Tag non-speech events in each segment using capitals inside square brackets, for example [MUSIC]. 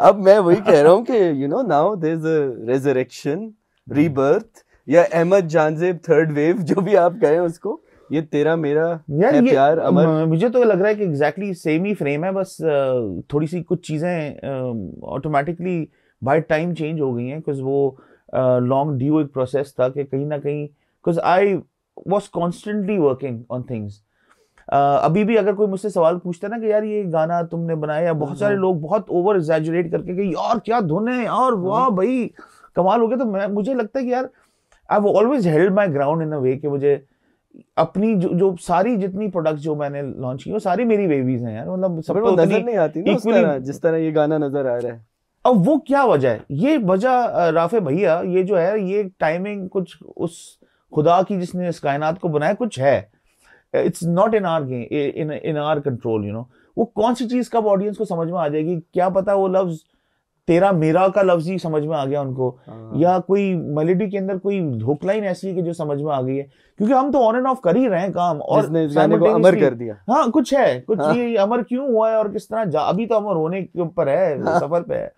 अब मैं वही कह रहा हूँ कि you know now there rebirth resurrection rebirth या अहमद जानजेब थर्ड वेव जो भी आप कहें उसको ये तेरा मेरा यार है ये, प्यार अमर मुझे तो लग रहा है कि एग्जैक्टली सेम ही फ्रेम है बस थोड़ी सी कुछ चीज़ें ऑटोमेटिकली बाय टाइम चेंज हो गई हैं बिकॉज वो लॉन्ग ड्यू एक प्रोसेस था कि कहीं ना कहीं because I was constantly working on things अभी भी अगर कोई मुझसे सवाल पूछता ना कि यार ये गाना तुमने बनाया हाँ, बहुत सारे हाँ। लोग बहुत ओवर एग्जेजरेट करके कि यार क्या धुन है और हाँ। वाह भाई कमाल हो गया तो मैं मुझे लगता है कि यार I always held my ground in a way कि मुझे अपनी जो जो सारी जितनी प्रोडक्ट जो मैंने लॉन्च की वो सारी मेरी बेबीज हैं यार मतलब सबको नजर नहीं आती ना तरह, जिस तरह ये गाना नजर आ रहा है अब वो क्या वजह है ये वजह राफे भैया ये जो है ये टाइमिंग कुछ उस खुदा की जिसने इस कायनात को बनाया कुछ है it's not in our game in our control you know वो कौन सी चीज कब ऑडियंस को समझ में आ जाएगी क्या पता वो लफ्ज तेरा मेरा का लफ्ज ही समझ में आ गया उनको हाँ। या कोई मेलेडी के अंदर कोई धोखलाइन ऐसी है कि जो समझ में आ गई है क्योंकि हम तो ऑन एंड ऑफ कर ही रहे हैं काम और गाने को अमर कर दिया हाँ कुछ है कुछ हाँ। ये अमर क्यों हुआ है और किस तरह जा अभी तो अमर होने के ऊपर है हाँ। सफर पे है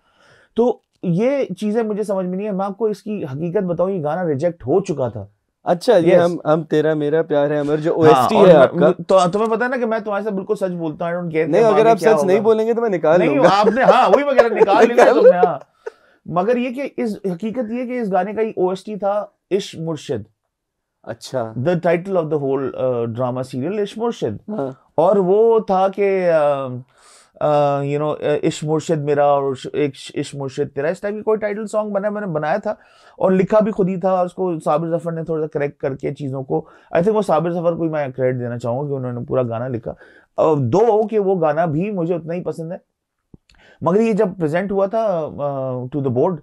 तो ये चीजें मुझे समझ में नहीं है मैं आपको इसकी हकीकत बताऊं ये गाना रिजेक्ट हो चुका था अच्छा ये yes. हम हम तेरा मेरा प्यार है अमर जो ओएसटी हाँ, है आपका तो तुम्हें पता है ना कि मैं तुम्हारे साथ बिल्कुल सच बोलता हूं आई डोंट केयर नहीं अगर आप सच नहीं बोलेंगे तो मैं निकाल नहीं, लूंगा आपने हां वही वगैरह निकाल [LAUGHS] लिया तुमने हां मगर ये कि इस हकीकत ये कि इस गाने का ही ओएसटी था इश मुर्शिद अच्छा the title of the whole drama serial Ishq Murshid हाँ। और वो था कि uh, यू नो इश मुर्शिद मेरा और एक इश मुर्शिद तेरा इस टाइप की कोई टाइटल सॉन्ग बना मैंने बनाया था और लिखा भी खुद ही था उसको साबिर जफर ने थोड़ा सा करेक्ट करके चीज़ों को आई थिंक वो साबिर जफर को मैं क्रेडिट देना चाहूँगा कि उन्होंने पूरा गाना लिखा दो हो कि वो गाना भी मुझे उतना ही पसंद है मगर ये जब प्रेजेंट हुआ था टू द बोर्ड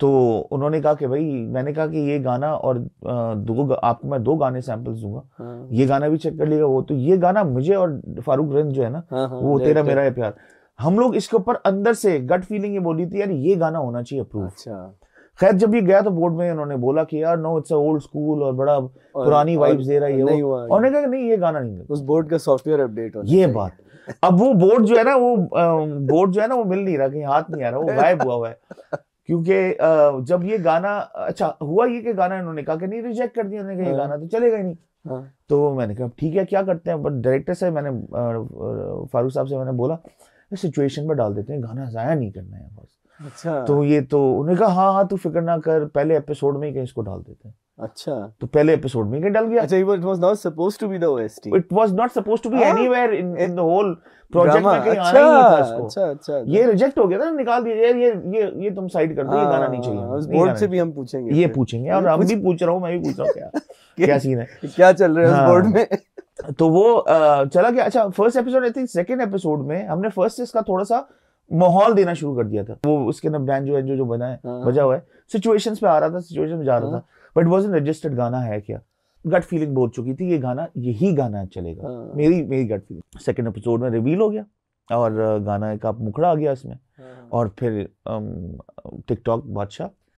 तो उन्होंने कहा कि भाई मैंने कहा कि ये गाना और दो आपको मैं दो गाने सैंपल्स दूंगा हाँ। ये गाना भी चेक कर लिया वो तो ये गाना मुझे और फारूक रंज जो है ना हाँ, हाँ, वो तेरा मेरा है प्यार हम लोग इसके ऊपर अंदर से गट फीलिंग ये बोली थी यार ये गाना होना चाहिए अप्रूव अच्छा। खैर जब ये गया तो बोर्ड में उन्होंने बोला कि यार no it's a old school और बड़ा और, पुरानी वाइब्स दे रहा है ये कहा नहीं ये गाना नहीं उस बोर्ड का सॉफ्टवेयर अपडेट ये बात अब वो बोर्ड जो है ना वो बोर्ड जो है ना वो मिल नहीं रहा कहीं हाथ नहीं आ रहा वो गायब हुआ हुआ है [LAUGHS] क्योंकि जब ये गाना अच्छा हुआ ये कि गाना इन्होंने कहा कि नहीं रिजेक्ट कर दिया उन्होंने कहा हाँ। गाना तो चलेगा ही नहीं हाँ। तो मैंने कहा ठीक है क्या करते हैं बट डायरेक्टर से मैंने फारूक साहब से मैंने बोला सिचुएशन पर डाल देते हैं गाना ज़ाया नहीं करना है बस अच्छा तो ये तो उन्होंने कहा हाँ हाँ तू फिक्र ना कर पहले एपिसोड में ही कहीं इसको डाल देते हैं अच्छा तो पहले एपिसोड में डल गया अच्छा it was not supposed to be the OST it was not supposed to be anywhere in in the whole project में कहीं अच्छा, आना ही नहीं था इसको अच्छा अच्छा ये रिजेक्ट अच्छा। हो गया था निकाल दिया यार ये ये ये तुम साइड कर दो ये गाना नहीं चाहिए हाँ, उस बोर्ड से भी हम पूछेंगे ये पूछेंगे और अब भी पूछ रहा हूं मैं भी पूछ रहा हूं [LAUGHS] क्या क्या सीन है क्या चल रहा है उस बोर्ड हाँ। में [LAUGHS] तो वो चला गया अच्छा first episode I think second episode में हमने फर्स्ट से इसका थोड़ा सा माहौल देना शुरू कर दिया था वो उसके अंदर बैन जो है जो बना है हाँ। बजा हुआ है सिचुएशंस पे आ रहा था सिचुएशन में जा रहा था बट वॉज एन रजिस्टर्ड गाना है क्या गट फीलिंग बोल चुकी थी ये गाना यही गाना चलेगा हाँ। मेरी मेरी गट फीलिंग सेकेंड एपिसोड में रिवील हो गया और गाना का मुखड़ा आ गया इसमें हाँ। और फिर टिकटॉक um, बादशाह